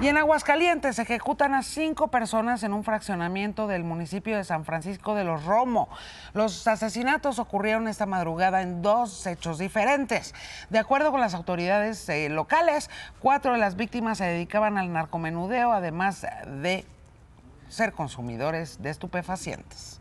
Y en Aguascalientes se ejecutan a cinco personas en un fraccionamiento del municipio de San Francisco de los Romo. Los asesinatos ocurrieron esta madrugada en dos hechos diferentes. De acuerdo con las autoridades eh, locales, cuatro de las víctimas se dedicaban al narcomenudeo, además de ser consumidores de estupefacientes.